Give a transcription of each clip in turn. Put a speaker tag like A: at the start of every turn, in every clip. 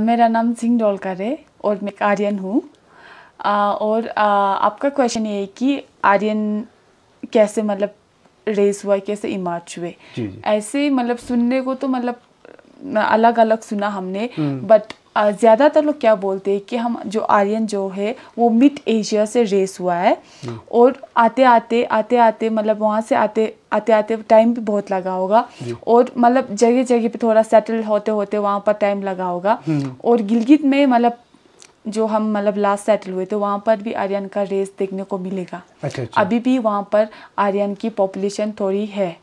A: मेरा नाम सिंह डोलकर है और मैं आर्यन हूँ और आ, आपका क्वेश्चन ये है कि आर्यन कैसे मतलब रेस हुआ कैसे इमार्च हुए ऐसे मतलब सुनने को तो मतलब अलग अलग सुना हमने बट हम्म। ज़्यादातर लोग क्या बोलते हैं कि हम जो आर्यन जो है वो मिड एशिया से रेस हुआ है हम्म। और आते आते आते आते मतलब वहाँ से आते आते आते टाइम भी बहुत लगा होगा और मतलब जगह जगह पे थोड़ा सेटल होते होते वहाँ पर टाइम लगा होगा हम्म। और गिलगित में मतलब जो हम मतलब लास्ट सेटल हुए थे तो वहाँ पर भी आर्यन का रेस देखने को मिलेगा अच्छा, अच्छा। अभी भी वहाँ पर आर्यन की पॉपुलेशन थोड़ी है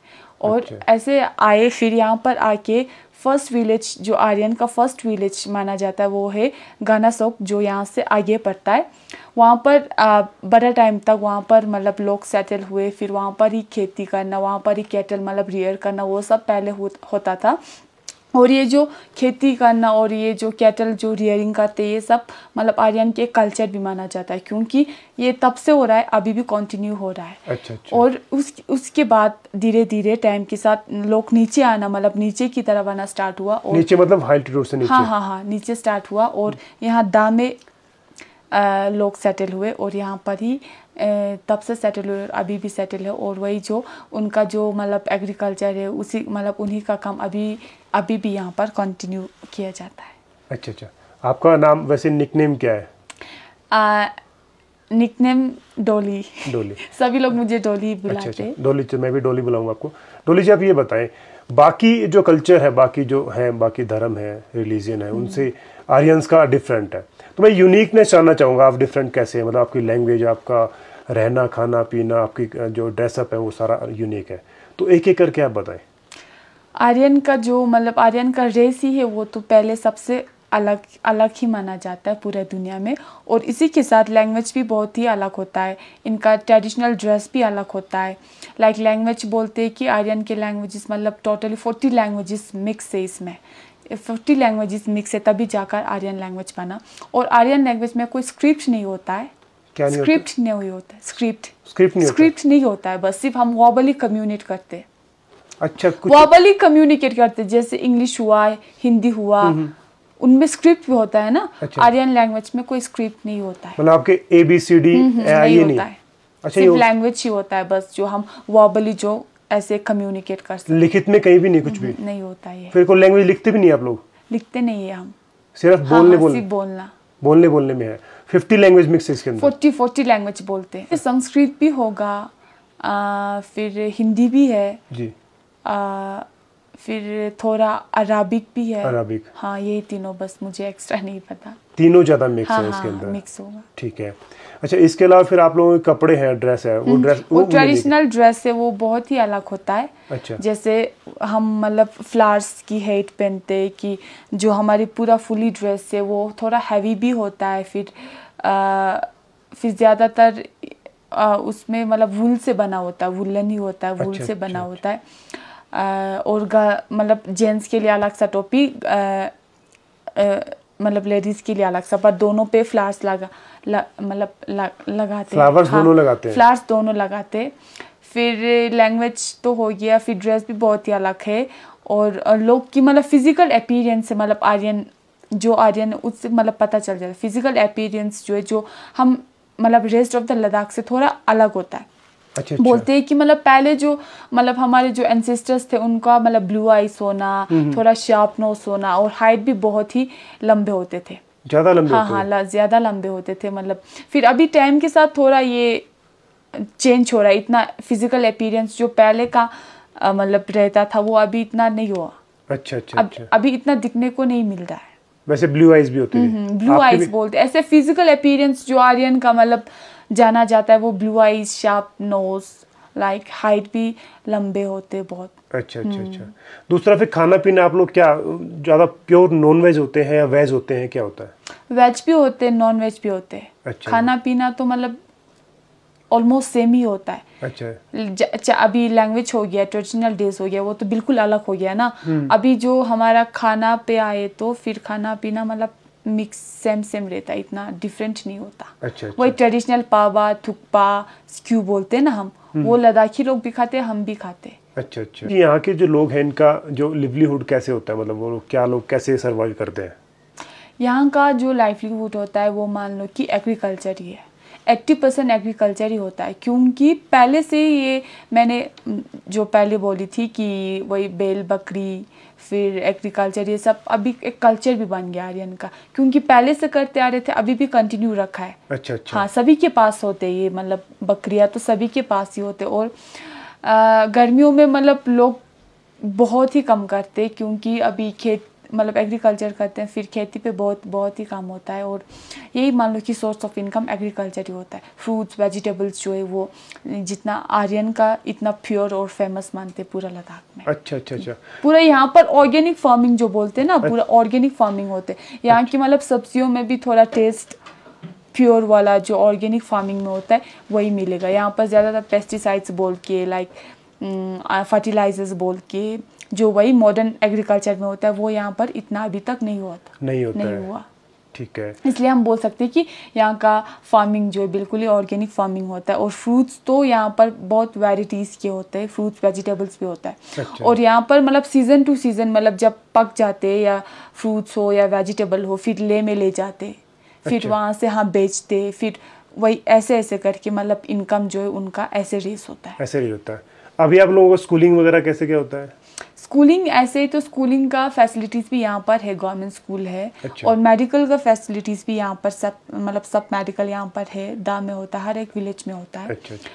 A: और ऐसे आए फिर यहाँ पर आके फर्स्ट विलेज जो आर्यन का फर्स्ट विलेज माना जाता है वो है गानासोक जो यहाँ से आगे पड़ता है वहाँ पर आ, बड़ा टाइम तक वहाँ पर मतलब लोग सेटल हुए फिर वहाँ पर ही खेती करना वहाँ पर ही कैटल मतलब रियर करना वो सब पहले हो, होता था और ये जो खेती करना और ये जो कैटल जो रियरिंग करते ये सब मतलब आर्यन के कल्चर भी माना जाता है क्योंकि ये तब से हो रहा है अभी भी कंटिन्यू हो रहा है अच्छा, अच्छा। और उस उसके बाद धीरे धीरे टाइम के साथ लोग नीचे आना मतलब नीचे की तरफ आना स्टार्ट हुआ और नीचे
B: मतलब से नीचे हाँ हाँ
A: हाँ नीचे स्टार्ट हुआ और यहाँ दामे लोग सेटल हुए और यहाँ पर ही तब से सेटल हुए अभी भी सेटल है और वही जो उनका जो मतलब एग्रीकल्चर है उसी मतलब उन्हीं का काम अभी अभी भी यहाँ पर कंटिन्यू किया जाता है
B: अच्छा अच्छा आपका नाम वैसे निकनेम क्या है
A: आ, निकनेम डोली डोली सभी लोग मुझे डोली अच्छा, बुलाते अच्छा। हैं अच्छा।
B: डोली अच्छा, मैं भी डोली बुलाऊंगा आपको डोली जी आप ये बताएं बाकी जो कल्चर है बाकी जो है बाकी धर्म है रिलीजन है हम्म। उनसे आर्यंस का डिफरेंट है तो मैं यूनिकनेस जानना चाहूँगा आप डिफरेंट कैसे हैं मतलब आपकी लैंग्वेज आपका रहना खाना पीना आपकी जो ड्रेसअप है वो सारा यूनिक है तो एक एक करके आप बताएं
A: आर्यन का जो मतलब आर्यन का रेस ही है वो तो पहले सबसे अलग अलग ही माना जाता है पूरे दुनिया में और इसी के साथ लैंग्वेज भी बहुत ही अलग होता है इनका ट्रेडिशनल ड्रेस भी अलग होता है लाइक like लैंग्वेज बोलते हैं कि आर्यन के लैंग्वेजेस मतलब टोटली फोर्टी लैंग्वेजेस मिक्स है इसमें फिफ्टी लैंग्वेजेस मिक्स है तभी जाकर आर्यन लैंग्वेज बना और आर्यन लैंग्वेज में कोई स्क्रिप्ट नहीं होता है क्या नहीं स्क्रिप्ट होता? नहीं होता है स्क्रिप्ट स्क्रिप्ट नहीं स्क्रिप्ट नहीं होता है बस सिर्फ हम वॉबली कम्युनिकेट करते हैं
B: अच्छा वॉबली
A: कम्युनिकेट करते जैसे इंग्लिश हुआ हिंदी हुआ हम्म, हम्म। उनमें स्क्रिप्ट भी होता है ना अच्छा। आर्यन लैंग्वेज में कोई स्क्रिप्ट नहीं होता है
B: मतलब आपके ए बी सी डी होता है अच्छा सिर्फ
A: लैंग्वेज ही होता है बस जो हम वॉबली जो ऐसे कम्युनिकेट कर सकते
B: लिखित में कहीं भी नहीं कुछ भी हम्म, नहीं होता है फिर कोई लैंग्वेज लिखते भी नहीं आप लोग
A: लिखते नहीं है हम
B: सिर्फ हाँ, बोलने हाँ, बोलना बोलने बोलने में है 50 लैंग्वेज मिक्स है इसके अंदर
A: 40 40 लैंग्वेज बोलते हैं संस्कृत भी होगा आ, फिर हिंदी भी है जी आ, फिर थोड़ा अराबिक भी है अराबिक हाँ यही तीनों बस मुझे एक्स्ट्रा नहीं पता
B: तीनों ज्यादा मिक्स हाँ, है इसके हाँ, अंदर हाँ, मिक्स होगा ठीक है अच्छा इसके अलावा फिर आप लोगों के कपड़े हैं ड्रेस है वो ड्रेस हम्म, वो, ट्रेडिशनल
A: ड्रेस है वो बहुत ही अलग होता है
B: अच्छा जैसे
A: हम मतलब फ्लावर्स की हेट पहनते कि जो हमारी पूरा फुली ड्रेस है वो थोड़ा हैवी भी होता है फिर आ, फिर ज़्यादातर उसमें मतलब वुल से बना होता है वुलन ही होता है वुल अच्छा, से अच्छा, बना अच्छा। होता है और मतलब जेंट्स के लिए अलग सा टोपी मतलब लेडीज के लिए अलग सा पर दोनों पे फ्लावर्स लगा मतलब लगाते फ्लावर्स हाँ, दोनों लगाते हैं फ्लावर्स दोनों लगाते फिर लैंग्वेज तो हो गया फिर ड्रेस भी बहुत ही अलग है और, लोग की मतलब फिजिकल अपीरेंस से मतलब आर्यन जो आर्यन उससे मतलब पता चल जाता है फिजिकल अपीरेंस जो है जो हम मतलब रेस्ट ऑफ द लद्दाख से थोड़ा अलग होता है अच्छा, अच्छा, बोलते हैं कि मतलब पहले जो मतलब हमारे जो एनसेस्टर्स थे उनका मतलब ब्लू आई सोना थोड़ा शार्प नोस होना और हाइट भी बहुत ही लंबे होते थे ज्यादा लंबे हाँ हाँ ज्यादा लंबे होते थे मतलब फिर अभी टाइम के साथ थोड़ा ये चेंज हो रहा है इतना फिजिकल अपीरेंस जो पहले का मतलब रहता था वो अभी इतना नहीं हुआ
B: अच्छा अच्छा, अब, अच्छा। अभी
A: इतना दिखने को नहीं मिल रहा है
B: वैसे ब्लू आईज भी होते हम्म, हम्म, हैं ब्लू आईज बोलते
A: ऐसे फिजिकल अपीरेंस जो आर्यन का मतलब जाना जाता है वो blue eyes sharp nose like height भी लंबे होते हैं बहुत
B: अच्छा अच्छा हम्म। अच्छा दूसरा फिर खाना पीना आप लोग क्या ज़्यादा प्योर नॉन वेज होते हैं या वेज होते हैं क्या होता
A: है वेज भी होते हैं नॉन वेज भी होते हैं अच्छा खाना पीना तो मतलब ऑलमोस्ट सेम ही होता है अच्छा अभी लैंग्वेज हो गया ट्रेडिशनल डेज हो गया वो तो बिल्कुल अलग हो गया ना हम्म। अभी जो हमारा खाना पे आए तो फिर खाना पीना मतलब मिक्स सेम सेम रहता है इतना डिफरेंट नहीं होता अच्छा, अच्छा। वही ट्रेडिशनल पावा थुकपा स्क्यू बोलते हैं ना हम हम्म। वो लद्दाखी लोग भी खाते हैं हम भी खाते हैं
B: अच्छा अच्छा यहाँ के जो लोग हैं इनका जो लिवलीहुड कैसे होता है मतलब वो क्या लोग कैसे सर्वाइव करते हैं
A: यहाँ का जो लाइवलीहुड होता है वो मान लो कि एग्रीकल्चर ही है एट्टी परसेंट एग्रीकल्चर ही होता है क्योंकि पहले से ही ये मैंने जो पहले बोली थी कि वही बेल बकरी फिर एग्रीकल्चर ये सब अभी एक कल्चर भी बन गया आर्यन का क्योंकि पहले से करते आ रहे थे अभी भी कंटिन्यू रखा है अच्छा अच्छा हाँ सभी के पास होते ये मतलब बकरियाँ तो सभी के पास ही होते और गर्मियों में मतलब लोग बहुत ही कम करते क्योंकि अभी खेत मतलब एग्रीकल्चर करते हैं फिर खेती पे बहुत बहुत ही काम होता है और यही मान लो कि सोर्स ऑफ इनकम एग्रीकल्चर ही होता है फ्रूट्स वेजिटेबल्स जो है वो जितना आर्यन का इतना प्योर और फेमस मानते हैं पूरा लद्दाख
B: में अच्छा अच्छा अच्छा
A: पूरा यहाँ पर ऑर्गेनिक फार्मिंग जो बोलते हैं ना अच्छा। पूरा ऑर्गेनिक फार्मिंग होते हैं यहाँ की मतलब सब्जियों में भी थोड़ा टेस्ट प्योर वाला जो ऑर्गेनिक फार्मिंग में होता है वही मिलेगा यहाँ पर ज़्यादातर पेस्टिसाइड्स बोल के लाइक फर्टिलाइजर्स बोल के जो वही मॉडर्न एग्रीकल्चर में होता है वो यहाँ पर इतना अभी तक नहीं होता
B: नहीं होता नहीं हुआ
A: ठीक है इसलिए हम बोल सकते हैं कि यहाँ का फार्मिंग जो है बिल्कुल ही ऑर्गेनिक फार्मिंग होता है और फ्रूट्स तो यहाँ पर बहुत वेराइटीज़ के होते हैं फ्रूट्स वेजिटेबल्स भी होता है अच्छा। और यहाँ पर मतलब सीज़न टू सीज़न मतलब जब पक जाते हैं या फ्रूट्स हो या वेजिटेबल हो फिर ले में ले जाते फिर अच्छा। वहाँ से हाँ बेचते फिर वही ऐसे ऐसे करके मतलब इनकम जो है उनका ऐसे रेस होता है
B: ऐसे रेस होता है अभी आप लोगों को स्कूलिंग वगैरह कैसे क्या होता है
A: स्कूलिंग ऐसे तो स्कूलिंग का फैसिलिटीज़ भी यहाँ पर है गवर्नमेंट स्कूल है अच्छा। और मेडिकल का फैसिलिटीज़ भी यहाँ पर सब मतलब सब मेडिकल यहाँ पर है दा में होता है हर एक विलेज में होता है अच्छा, अच्छा।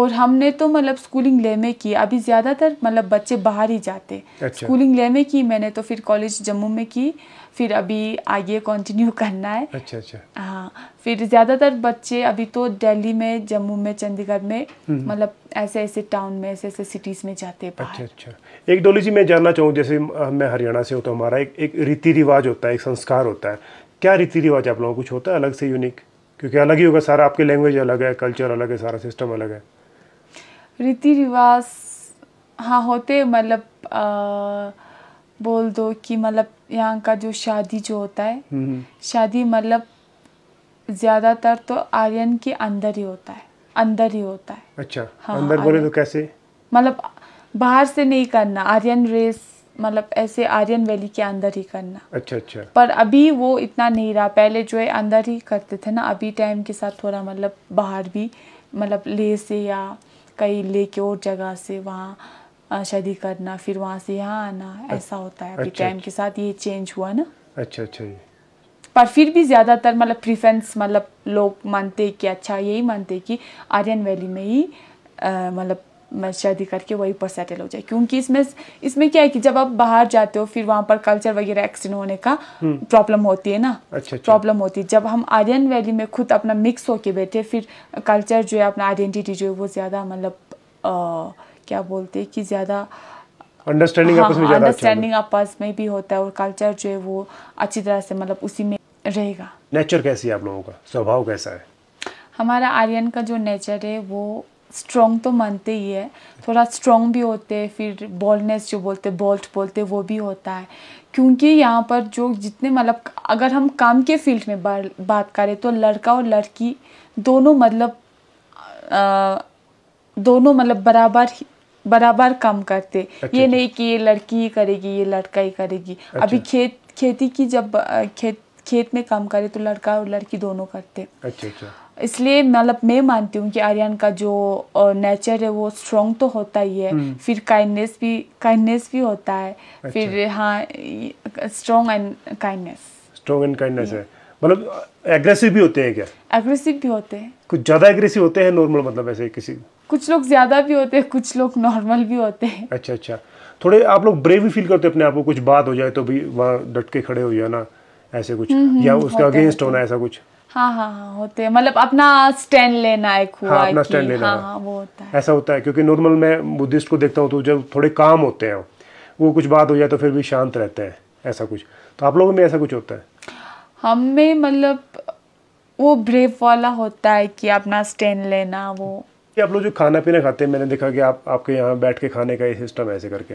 A: और हमने तो मतलब स्कूलिंग ले में की अभी ज़्यादातर मतलब बच्चे बाहर ही जाते अच्छा। स्कूलिंग ले में की मैंने तो फिर कॉलेज जम्मू में की फिर अभी आगे कंटिन्यू करना है अच्छा अच्छा हाँ फिर ज़्यादातर बच्चे अभी तो दिल्ली में जम्मू में चंडीगढ़ में हम्म। मतलब ऐसे ऐसे टाउन में ऐसे ऐसे सिटीज़ में जाते हैं अच्छा अच्छा
B: एक डोली जी मैं जानना चाहूँ जैसे मैं हरियाणा से हूँ तो हमारा एक एक रीति रिवाज होता है एक संस्कार होता है क्या रीति रिवाज आप लोगों कुछ होता है अलग से यूनिक क्योंकि अलग ही होगा सारा आपकी लैंग्वेज अलग है कल्चर अलग है सारा सिस्टम अलग है
A: रीति रिवाज हाँ होते मतलब बोल दो कि मतलब यहाँ का जो शादी जो होता है हम्म, हम्म। शादी मतलब ज़्यादातर तो आर्यन के अंदर ही होता है अंदर ही होता है
B: अच्छा हाँ, अंदर बोले तो कैसे
A: मतलब बाहर से नहीं करना आर्यन रेस मतलब ऐसे आर्यन वैली के अंदर ही करना अच्छा अच्छा पर अभी वो इतना नहीं रहा पहले जो है अंदर ही करते थे ना अभी टाइम के साथ थोड़ा मतलब बाहर भी मतलब ले से या कई लेके और जगह से वहाँ शादी करना फिर वहाँ से यहाँ आना ऐसा होता है अभी टाइम अच्छा, अच्छा। के साथ ये चेंज हुआ ना अच्छा अच्छा पर फिर भी ज़्यादातर मतलब प्रिफ्रेंस मतलब लोग मानते कि अच्छा यही मानते कि आर्यन वैली में ही मतलब शादी करके वहीं पर सेटल हो जाए क्योंकि इसमें इसमें क्या है कि जब आप बाहर जाते हो फिर वहाँ पर कल्चर वगैरह एक्सटेंड होने का प्रॉब्लम हम्म। होती है ना अच्छा, प्रॉब्लम अच्छा। होती है जब हम आर्यन वैली में खुद अपना मिक्स होके बैठे फिर कल्चर जो है अपना आइडेंटिटी जो है वो ज़्यादा मतलब क्या बोलते हैं कि ज़्यादा
B: अंडरस्टैंडिंग आपस में हाँ, अंडरस्टैंडिंग
A: अच्छा आपस में भी होता है और कल्चर जो है वो अच्छी तरह से मतलब उसी में रहेगा
B: नेचर कैसी है आप लोगों का स्वभाव कैसा है
A: हमारा आर्यन का जो नेचर है वो स्ट्रॉन्ग तो मानते ही है थोड़ा स्ट्रॉन्ग भी होते हैं फिर बॉलनेस जो बोलते बॉल्ट बोलते वो भी होता है क्योंकि यहाँ पर जो जितने मतलब अगर हम काम के फील्ड में बात करें तो लड़का और लड़की दोनों मतलब दोनों मतलब बराबर बराबर काम करते अच्छा, ये अच्छा। नहीं कि ये लड़की ही करेगी ये लड़का ही करेगी अच्छा, अभी खेत खेती की जब खेत खेत में काम करे तो लड़का और लड़की दोनों करते अच्छा अच्छा इसलिए मतलब मैं मानती हूँ कि आर्यन का जो नेचर है वो स्ट्रॉन्ग तो होता ही है हम्म। फिर काइंडनेस भी काइंडनेस भी होता है अच्छा। फिर हाँ strong and kindness
B: strong and kindness है मतलब एग्रेसिव भी होते हैं क्या
A: एग्रेसिव भी होते हैं
B: कुछ ज्यादा एग्रेसिव होते हैं नॉर्मल मतलब ऐसे किसी
A: कुछ लोग ज्यादा भी होते हैं कुछ लोग नॉर्मल भी होते हैं
B: अच्छा अच्छा थोड़े आप लोग ब्रेव भी फील करते हैं अपने आप को कुछ बात हो जाए तो भी वहाँ डट के खड़े हो जाना ऐसे कुछ हम्म, या हम्म, उसका अगेंस्ट होना ऐसा कुछ
A: हाँ, हाँ हाँ होते हैं मतलब अपना स्टैंड लेना एक हुआ हाँ, अपना स्टैंड लेना हाँ, हाँ, हाँ, वो होता
B: है ऐसा होता है क्योंकि नॉर्मल मैं बुद्धिस्ट को देखता हूँ तो जब थोड़े काम होते हैं वो कुछ बात हो जाए तो फिर भी शांत रहते हैं ऐसा कुछ तो आप लोगों में ऐसा कुछ होता है
A: हमें मतलब वो ब्रेव वाला होता है कि अपना स्टैंड लेना वो
B: आप लोग जो खाना पीना खाते हैं मैंने देखा कि आप आपके यहाँ बैठ के खाने का ये सिस्टम ऐसे करके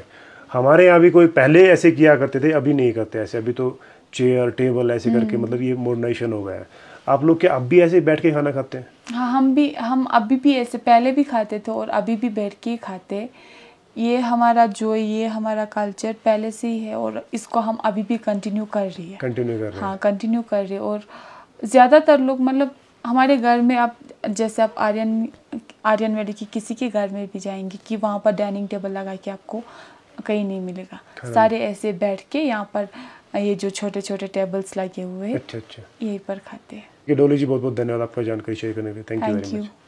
B: हमारे यहाँ भी कोई पहले ऐसे किया करते थे अभी नहीं करते ऐसे अभी तो चेयर टेबल ऐसे करके हम्म। मतलब ये मॉडर्नाइजेशन हो गया है आप लोग क्या अब भी ऐसे बैठ के खाना खाते हैं
A: हाँ हम भी हम अभी भी ऐसे पहले भी खाते थे और अभी भी बैठ के खाते ये हमारा जो ये हमारा कल्चर पहले से ही है और इसको हम अभी भी कंटिन्यू कर रही है कंटिन्यू कर रहे हाँ कंटिन्यू कर रहे और ज़्यादातर लोग मतलब हमारे घर में आप जैसे आप आर्यन आर्यन वैली की किसी के घर में भी जाएंगे कि वहाँ पर डाइनिंग टेबल लगा के आपको कहीं नहीं मिलेगा सारे ऐसे बैठ के यहाँ पर ये जो छोटे छोटे टेबल्स लगे हुए हैं अच्छा अच्छा यहीं पर खाते हैं
B: ये डोली जी बहुत बहुत धन्यवाद आपका जानकारी शेयर करने के लिए थैंक यू वेरी
A: मच